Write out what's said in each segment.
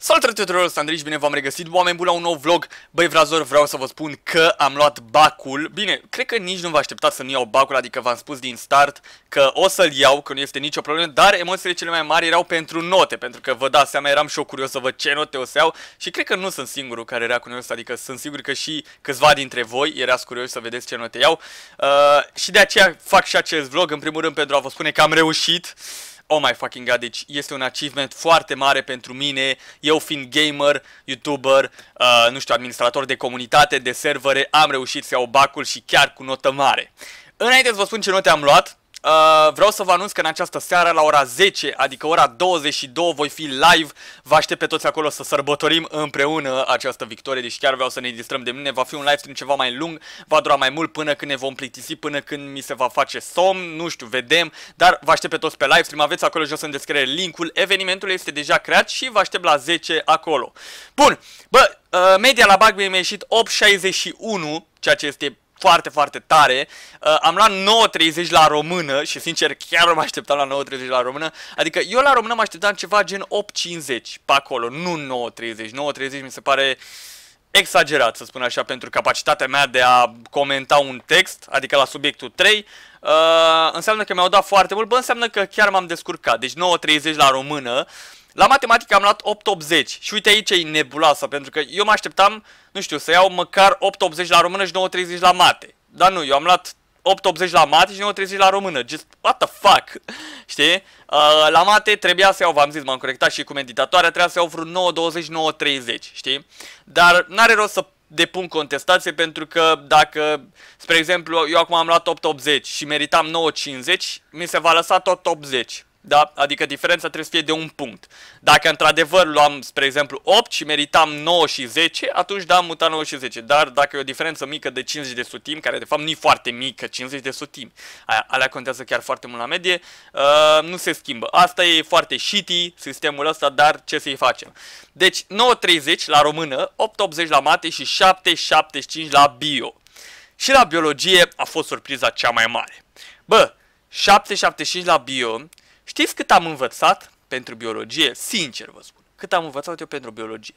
Salutare tuturor, Sandrici, bine v-am regăsit, oameni buni la un nou vlog Băi vrazor, vreau să vă spun că am luat bacul Bine, cred că nici nu vă așteptați să nu iau bacul, adică v-am spus din start că o să-l iau, că nu este nicio problemă Dar emoțiile cele mai mari erau pentru note, pentru că vă dați seama, eram și eu curios să văd ce note o să iau Și cred că nu sunt singurul care era curios, adică sunt sigur că și câțiva dintre voi erați curioși să vedeți ce note iau uh, Și de aceea fac și acest vlog, în primul rând pentru a vă spune că am reușit uh, oh my fucking god, deci este un achievement foarte mare pentru mine, eu fiind gamer, youtuber, uh, nu știu, administrator de comunitate, de servere, am reușit să iau bacul și chiar cu notă mare. Înainte să vă spun ce note am luat, Uh, vreau să vă anunț că în această seară la ora 10, adică ora 22, voi fi live. Vă aștept pe toți acolo să sărbătorim împreună această victorie, deci chiar vreau să ne distrăm de mine. Va fi un live stream ceva mai lung, va dura mai mult până când ne vom plictisi, până când mi se va face somn, nu știu, vedem. Dar vă aștept pe toți pe live stream, aveți acolo jos în descriere linkul. Evenimentul este deja creat și vă aștept la 10 acolo. Bun, bă, uh, media la bug mi-a ieșit 8.61, ceea ce este foarte, foarte tare. Uh, am luat 9.30 la română și sincer chiar mă așteptam la 9.30 la română. Adică eu la română mă așteptam ceva gen 8.50 pe acolo, nu 9.30. 9.30 mi se pare exagerat, să spun așa, pentru capacitatea mea de a comenta un text, adică la subiectul 3. Uh, înseamnă că mi-au dat foarte mult, bă, înseamnă că chiar m-am descurcat. Deci 9.30 la română. Uh, la matematică am luat 880 și uite aici e nebuloasă, pentru că eu mă așteptam, nu știu, să iau măcar 880 la română și 930 la mate. Dar nu, eu am luat 880 la mate și 930 la română. Just, what the fuck? Știi? Uh, la mate trebuia să iau, v-am zis, m-am corectat și cu meditatoarea, trebuia să iau vreo 920, 930, știi? Dar n-are rost să depun contestație pentru că dacă, spre exemplu, eu acum am luat 880 și meritam 950, mi se va lăsa tot 80 da? Adică diferența trebuie să fie de un punct. Dacă într-adevăr luam, spre exemplu, 8 și meritam 9 și 10, atunci da, am mutat 9 și 10. Dar dacă e o diferență mică de 50 de sutimi, care de fapt nu e foarte mică, 50 de sutimi, aia, alea contează chiar foarte mult la medie, uh, nu se schimbă. Asta e foarte shitty sistemul ăsta, dar ce să-i facem? Deci 9.30 la română, 8.80 la mate și 7.75 la bio. Și la biologie a fost surpriza cea mai mare. Bă, 7.75 la bio Știți cât am învățat pentru biologie? Sincer vă spun. Cât am învățat eu pentru biologie?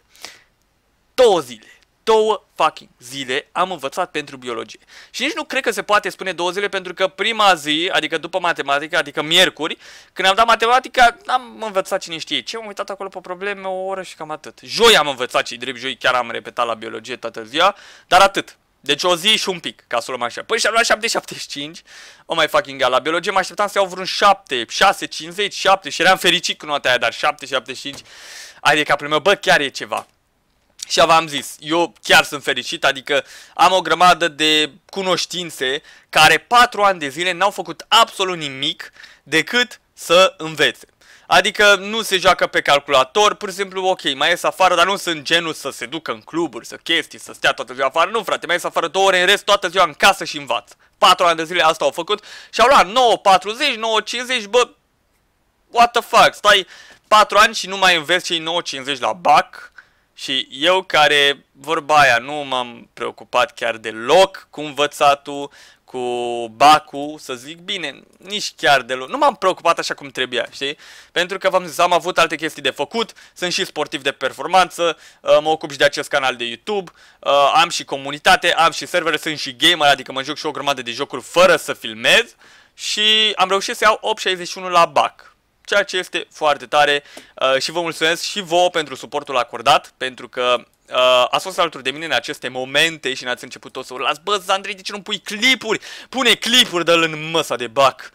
Două zile. Două fucking zile am învățat pentru biologie. Și nici nu cred că se poate spune două zile pentru că prima zi, adică după matematică, adică miercuri, când am dat matematica, am învățat cine știe ce, am uitat acolo pe probleme o oră și cam atât. Joi am învățat și drept joi chiar am repetat la biologie toată ziua, dar atât. Deci o zi și un pic, ca să o luăm așa. Păi și am luat 7,75. O mai fucking god, la biologie mă așteptam să iau vreun 7, 6, 50, 7 și eram fericit cu nota aia, dar 7, 75. de capul meu, bă, chiar e ceva. Și v-am zis, eu chiar sunt fericit, adică am o grămadă de cunoștințe care 4 ani de zile n-au făcut absolut nimic decât să învețe. Adică nu se joacă pe calculator, pur și simplu, ok, mai ies afară, dar nu sunt genul să se ducă în cluburi, să chestii, să stea toată ziua afară. Nu, frate, mai ies afară două ore în rest, toată ziua în casă și învață. Patru ani de zile asta au făcut și au luat 9.40, 9.50, bă, what the fuck, stai 4 ani și nu mai înveți cei 9.50 la BAC și eu care, vorba aia, nu m-am preocupat chiar deloc cu învățatul, cu Baku, să zic, bine, nici chiar deloc. Nu m-am preocupat așa cum trebuia, știi? Pentru că v-am zis, am avut alte chestii de făcut, sunt și sportiv de performanță, uh, mă ocup și de acest canal de YouTube, uh, am și comunitate, am și servere, sunt și gamer, adică mă joc și o grămadă de jocuri fără să filmez și am reușit să iau 8.61 la BAC ceea ce este foarte tare uh, și vă mulțumesc și vouă pentru suportul acordat, pentru că uh, ați fost alături de mine în aceste momente și ne ați început tot să urlați, bă, Zandrei, de ce nu pui clipuri? Pune clipuri, dă-l în măsa de bac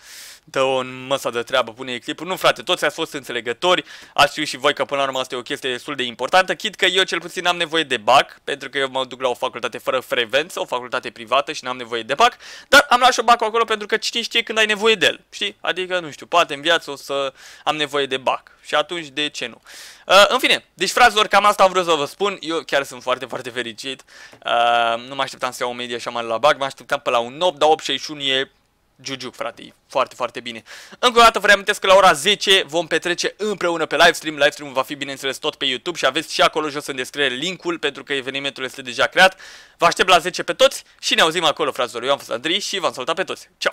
dă-o în măsa de treabă, pune clipul. Nu, frate, toți ați fost înțelegători, ați știut și voi că până la urmă asta e o chestie destul de importantă, chit că eu cel puțin am nevoie de BAC, pentru că eu mă duc la o facultate fără frecvență, o facultate privată și n-am nevoie de BAC, dar am luat și bac acolo pentru că cine știe când ai nevoie de el, știi? Adică, nu știu, poate în viață o să am nevoie de BAC și atunci de ce nu? Uh, în fine, deci fraților, cam asta am vrut să vă spun, eu chiar sunt foarte, foarte fericit, uh, nu mă așteptam să iau o medie așa mare la BAC, mă așteptam pe la un 8, dar 8,61 e Juju, frate, e foarte, foarte bine. Încă o dată vă reamintesc că la ora 10 vom petrece împreună pe livestream. Livestream va fi, bineînțeles, tot pe YouTube și aveți și acolo jos în descriere linkul pentru că evenimentul este deja creat. Vă aștept la 10 pe toți și ne auzim acolo, fraților. Eu am fost Andrei și v-am salutat pe toți. Ciao.